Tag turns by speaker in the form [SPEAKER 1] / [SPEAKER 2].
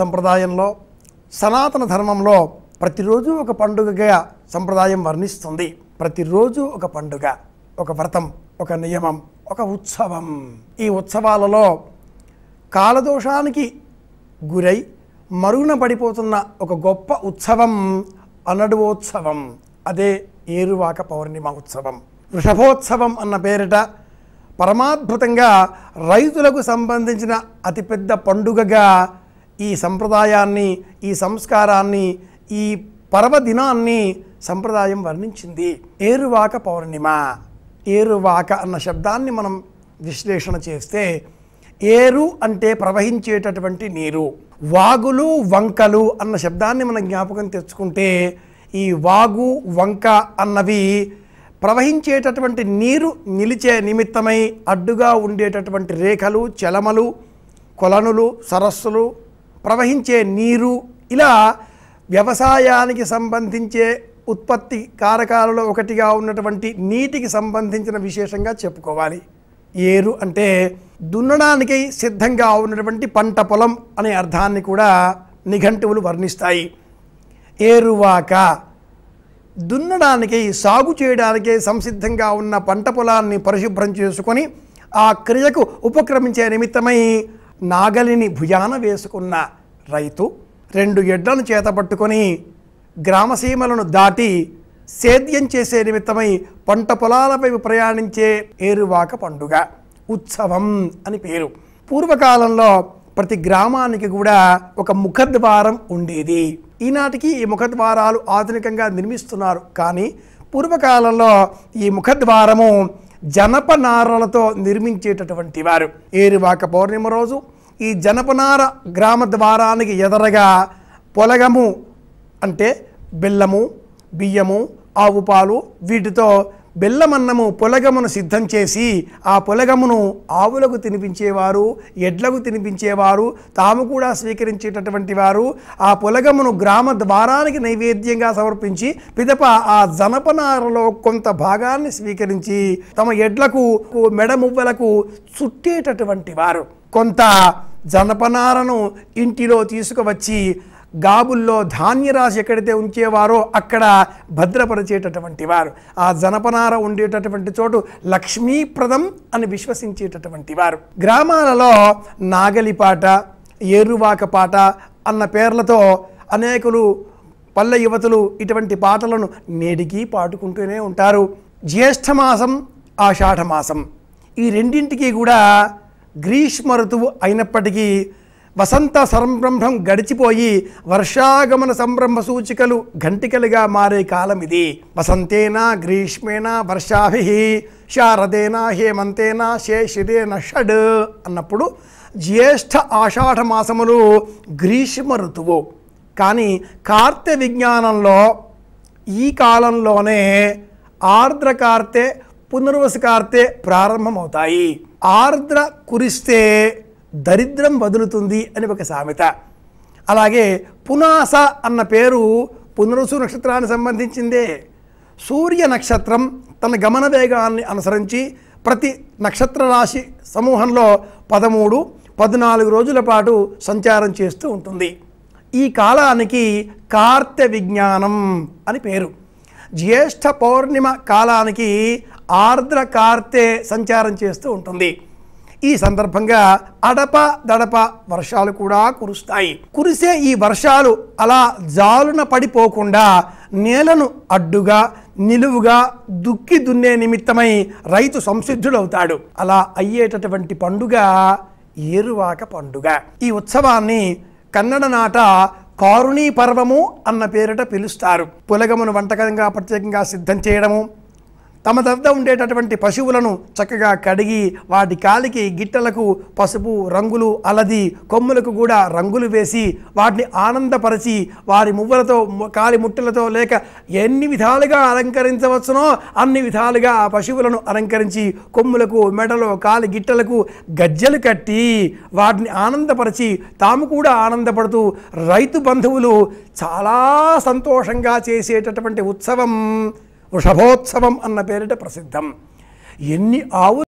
[SPEAKER 1] సంప్రదాయంలో సనాతన ధర్మంలో ప్రతిరోజు ఒక పండుగగా సంప్రదాయం వర్ణిస్తుంది ప్రతిరోజు ఒక పండుగ ఒక వ్రతం ఒక నియమం ఒక ఉత్సవం ఈ ఉత్సవాలలో కాలదోషానికి గురై మరుగున పడిపోతున్న ఒక గొప్ప ఉత్సవం అనడువోత్సవం అదే ఏరువాక పౌర్ణిమ ఉత్సవం వృషభోత్సవం అన్న పేరిట పరమాద్భుతంగా రైతులకు సంబంధించిన అతిపెద్ద పండుగగా ఈ సంప్రదాయాన్ని ఈ సంస్కారాన్ని ఈ పర్వదినాన్ని సంప్రదాయం వర్ణించింది ఏరువాక పౌర్ణిమ ఏరువాక అన్న శబ్దాన్ని మనం విశ్లేషణ చేస్తే ఏరు అంటే ప్రవహించేటటువంటి నీరు వాగులు వంకలు అన్న శబ్దాన్ని మనం జ్ఞాపకం తెచ్చుకుంటే ఈ వాగు వంక అన్నవి ప్రవహించేటటువంటి నీరు నిలిచే నిమిత్తమై అడ్డుగా ఉండేటటువంటి రేఖలు చలమలు కొలనులు సరస్సులు ప్రవహించే నీరు ఇలా వ్యవసాయానికి సంబంధించే ఉత్పత్తి కారకాలలో ఒకటిగా ఉన్నటువంటి నీటికి సంబంధించిన విశేషంగా చెప్పుకోవాలి ఏరు అంటే దున్నడానికి సిద్ధంగా ఉన్నటువంటి పంట పొలం అనే అర్థాన్ని కూడా నిఘంటువులు వర్ణిస్తాయి ఏరువాక దున్నడానికి సాగు చేయడానికి సంసిద్ధంగా ఉన్న పంట పొలాన్ని పరిశుభ్రం చేసుకొని ఆ క్రియకు ఉపక్రమించే నిమిత్తమై నాగలిని భుజాన వేసుకున్న రైతు రెండు ఎడ్లను చేతపట్టుకొని గ్రామసీమలను దాటి సేద్యం చేసే నిమిత్తమై పంట పొలాలపై ప్రయాణించే ఏరువాక పండుగ ఉత్సవం అని పేరు పూర్వకాలంలో ప్రతి గ్రామానికి కూడా ఒక ముఖద్వారం ఉండేది ఈనాటికి ఈ ముఖద్వారాలు ఆధునికంగా నిర్మిస్తున్నారు కానీ పూర్వకాలంలో ఈ ముఖద్వారము జనపనారలతో నిర్మించేటటువంటి వారు ఏరువాక పౌర్ణిమ రోజు ఈ జనపనార గ్రామ ద్వారానికి ఎదరగా పొలగము అంటే బెల్లము బియ్యము ఆవు పాలు వీటితో బెల్లమన్నము పొలగమును సిద్ధం చేసి ఆ పొలగమును ఆవులకు తినిపించేవారు ఎడ్లకు తినిపించేవారు తాము కూడా స్వీకరించేటటువంటి వారు ఆ పొలగమును గ్రామ ద్వారానికి నైవేద్యంగా సమర్పించి పిదప ఆ జనపనారలో కొంత భాగాన్ని స్వీకరించి తమ ఎడ్లకు మెడమువ్వలకు చుట్టేటటువంటి వారు కొంత జనపనారను ఇంటిలో తీసుకువచ్చి గాబుల్లో ధాన్యరాశి ఎక్కడైతే ఉంచేవారో అక్కడ భద్రపరిచేటటువంటి వారు ఆ జనపనార ఉండేటటువంటి చోటు లక్ష్మీప్రదం అని విశ్వసించేటటువంటి వారు గ్రామాలలో నాగలిపాట ఏరువాక పాట అన్న పేర్లతో అనేకులు పల్లె యువతులు ఇటువంటి పాటలను నేటికి పాడుకుంటూనే ఉంటారు జ్యేష్ఠమాసం ఆషాఢమాసం ఈ రెండింటికి కూడా గ్రీష్మ ఋతువు అయినప్పటికీ వసంత సంరంభం గడిచిపోయి వర్షాగమన సంరంభ సూచికలు ఘంటికలుగా మారే కాలం ఇది వసంతేనా గ్రీష్మేణ వర్షాభి శారదేనా హేమంతేనా శేషిదేన షడ్ అన్నప్పుడు జ్యేష్ఠ ఆషాఢ మాసములు గ్రీష్మ ఋతువు కానీ కార్తె విజ్ఞానంలో ఈ కాలంలోనే ఆర్ద్ర కార్తె పునర్వసు కార్తె ప్రారంభమవుతాయి ఆర్ద్ర కురిస్తే దరిద్రం వదులుతుంది అని ఒక సామెత అలాగే పునాస అన్న పేరు పునరుసు నక్షత్రానికి సంబంధించిందే సూర్య నక్షత్రం తన గమన వేగాన్ని అనుసరించి ప్రతి నక్షత్ర రాశి సమూహంలో పదమూడు పద్నాలుగు రోజుల పాటు సంచారం చేస్తూ ఉంటుంది ఈ కాలానికి కార్తె విజ్ఞానం అని పేరు జ్యేష్ఠ పౌర్ణిమ కాలానికి ఆర్ద్ర కార్తె సంచారం చేస్తూ ఉంటుంది ఈ సందర్భంగా అడప దడప వర్షాలు కూడా కురుస్తాయి కురిసే ఈ వర్షాలు అలా జాలున పడిపోకుండా నేలను అడ్డుగా నిలువుగా దుక్కి దున్నే నిమిత్తమై రైతు సంసిద్ధుడవుతాడు అలా అయ్యేటటువంటి పండుగ ఏరువాక పండుగ ఈ ఉత్సవాన్ని కన్నడ నాట కారుణీ పర్వము అన్న పేరిట పిలుస్తారు పులగమును వంటకంగా ప్రత్యేకంగా సిద్ధం చేయడము తమ దగ్గర ఉండేటటువంటి పశువులను చక్కగా కడిగి వాటి కాలికి గిట్టలకు పసుపు రంగులు అలది కొమ్ములకు కూడా రంగులు వేసి వాటిని ఆనందపరిచి వారి మువ్వలతో కాలి ముట్టలతో లేక ఎన్ని విధాలుగా అలంకరించవచ్చునో అన్ని విధాలుగా ఆ పశువులను అలంకరించి కొమ్ములకు మెడలో కాలి గిట్టలకు గజ్జలు కట్టి వాటిని ఆనందపరిచి తాము కూడా ఆనందపడుతూ రైతు బంధువులు చాలా సంతోషంగా చేసేటటువంటి ఉత్సవం വൃഷഭോത്സവം എന്ന പേരിട്ട് പ്രസിദ്ധം എന്നി ആവു